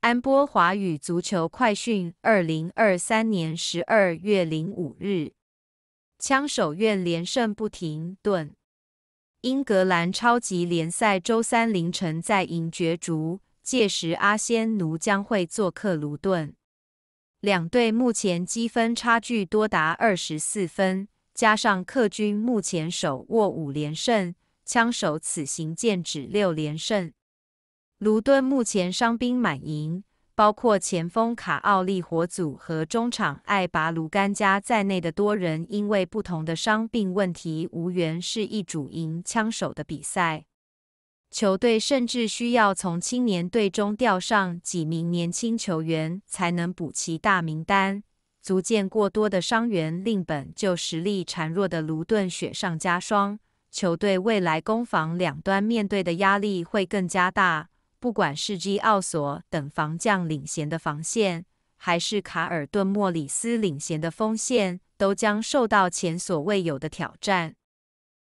安波华语足球快讯，二零二三年十二月零五日，枪手院连胜不停顿。英格兰超级联赛周三凌晨在银角逐，届时阿仙奴将会做客卢顿。两队目前积分差距多达二十四分，加上客军目前手握五连胜，枪手此行剑指六连胜。卢顿目前伤兵满营，包括前锋卡奥利火祖和中场艾拔卢甘加在内的多人因为不同的伤病问题无缘是一主赢枪手的比赛。球队甚至需要从青年队中调上几名年轻球员才能补齐大名单。足见过多的伤员令本就实力孱弱的卢顿雪上加霜，球队未来攻防两端面对的压力会更加大。不管是 G 奥索等防将领衔的防线，还是卡尔顿莫里斯领衔的锋线，都将受到前所未有的挑战。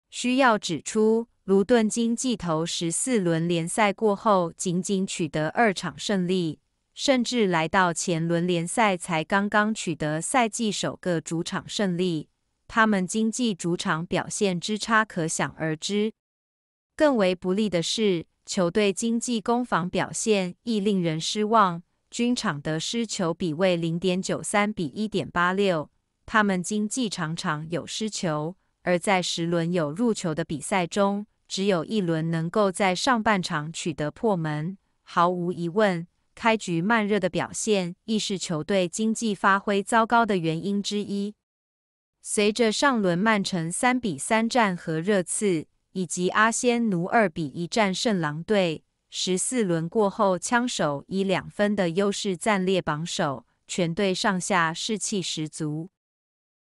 需要指出，卢顿经济头十四轮联赛过后，仅仅取得二场胜利，甚至来到前轮联赛才刚刚取得赛季首个主场胜利，他们经济主场表现之差可想而知。更为不利的是。球队经济攻防表现亦令人失望，均场得失球比为零点九三比一点八六。他们经济场场有失球，而在十轮有入球的比赛中，只有一轮能够在上半场取得破门。毫无疑问，开局慢热的表现亦是球队经济发挥糟糕的原因之一。随着上轮曼城三比三战和热刺。以及阿仙奴二比一战胜狼队，十四轮过后，枪手以两分的优势暂列榜首，全队上下士气十足。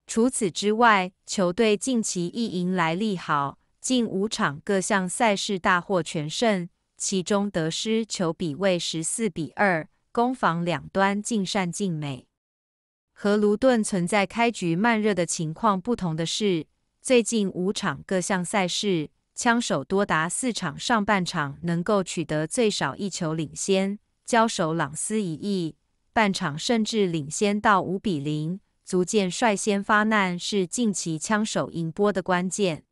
除此之外，球队近期亦迎来利好，近五场各项赛事大获全胜，其中得失球比为十四比二，攻防两端尽善尽美。和卢顿存在开局慢热的情况不同的是。最近五场各项赛事，枪手多达四场上半场能够取得最少一球领先，交手朗斯一役，半场甚至领先到五比零，足见率先发难是近期枪手赢波的关键。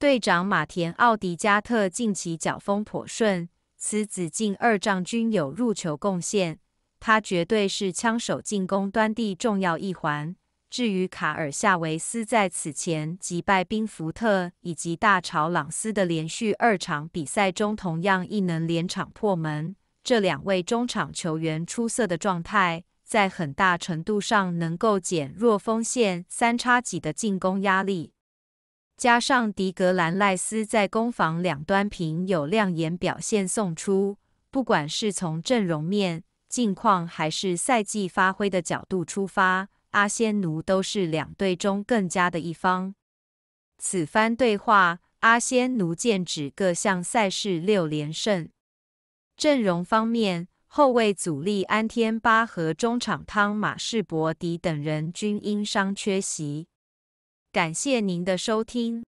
队长马田奥迪加特近期脚风颇顺，此子近二仗均有入球贡献，他绝对是枪手进攻端地重要一环。至于卡尔夏维斯在此前击败宾福特以及大潮朗斯的连续二场比赛中，同样亦能连场破门。这两位中场球员出色的状态，在很大程度上能够减弱锋线三叉戟的进攻压力。加上迪格兰赖斯在攻防两端平有亮眼表现送出，不管是从阵容面、近况还是赛季发挥的角度出发。阿仙奴都是两队中更佳的一方。此番对话，阿仙奴剑指各项赛事六连胜。阵容方面，后卫主力安天巴和中场汤马士伯迪等人均因伤缺席。感谢您的收听。